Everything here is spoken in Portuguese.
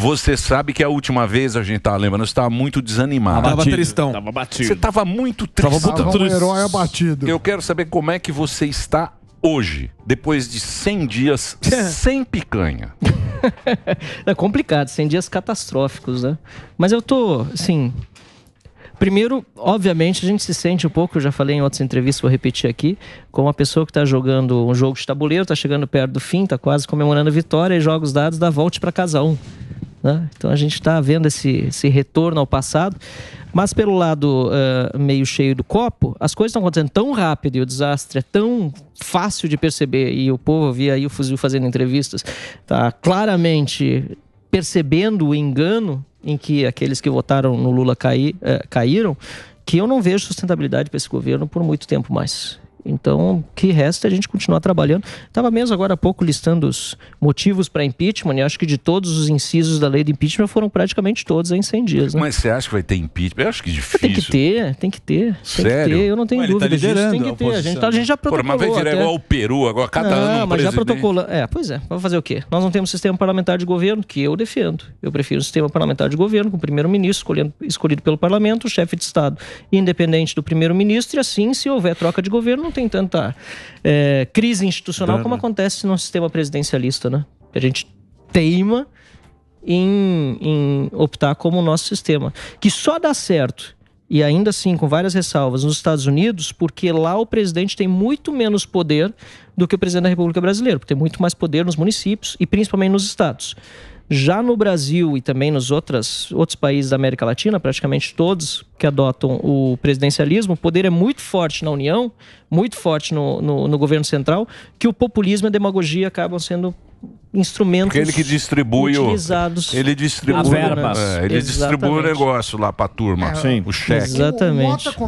Você sabe que a última vez a gente tava tá, lembrando, você tava muito desanimado. Tava batido. tristão. Tava batido. Você tava muito triste. Tava muito triste. Um herói abatido. Eu quero saber como é que você está hoje, depois de 100 dias sem picanha. é complicado, 100 dias catastróficos, né? Mas eu tô, assim, Primeiro, obviamente, a gente se sente um pouco, eu já falei em outras entrevistas, vou repetir aqui, como uma pessoa que está jogando um jogo de tabuleiro, está chegando perto do fim, está quase comemorando a vitória e joga os dados, dá volte para casa um. Né? Então a gente está vendo esse, esse retorno ao passado. Mas pelo lado uh, meio cheio do copo, as coisas estão acontecendo tão rápido e o desastre é tão fácil de perceber. E o povo via aí o Fuzil fazendo entrevistas, tá claramente percebendo o engano em que aqueles que votaram no Lula uh, caíram, que eu não vejo sustentabilidade para esse governo por muito tempo mais. Então, que resta é a gente continuar trabalhando. Estava mesmo agora há pouco listando os motivos para impeachment, e acho que de todos os incisos da lei de impeachment foram praticamente todos em 100 dias. Né? Mas você acha que vai ter impeachment? Eu acho que é difícil. Tem que ter, tem que ter. Sério? Tem que ter, eu não tenho mas tá dúvida tá disso. Tem que ter. A, tá- a, gente, a gente, já protocolou. Pô, mas vai virar até... igual ao Peru, agora cada não, ano um mas presidente. já protocolou. É, pois é. Vamos fazer o quê? Nós não temos sistema parlamentar de governo, que eu defendo. Eu prefiro um sistema parlamentar de governo, com o primeiro-ministro escolhido pelo parlamento, o chefe de Estado independente do primeiro-ministro, e assim, se houver troca de governo, não tem tem tanta é, crise institucional como acontece no sistema presidencialista, né? A gente teima em, em optar como o nosso sistema, que só dá certo e ainda assim com várias ressalvas nos Estados Unidos, porque lá o presidente tem muito menos poder do que o presidente da República Brasileira, porque tem muito mais poder nos municípios e principalmente nos estados. Já no Brasil e também nos outras, outros países da América Latina, praticamente todos que adotam o presidencialismo, o poder é muito forte na União, muito forte no, no, no governo central, que o populismo e a demagogia acabam sendo instrumentos Porque ele que distribui utilizados o, ele distribui a verbas. É, ele Exatamente. distribui o negócio lá para a turma, é, o cheque. Exatamente.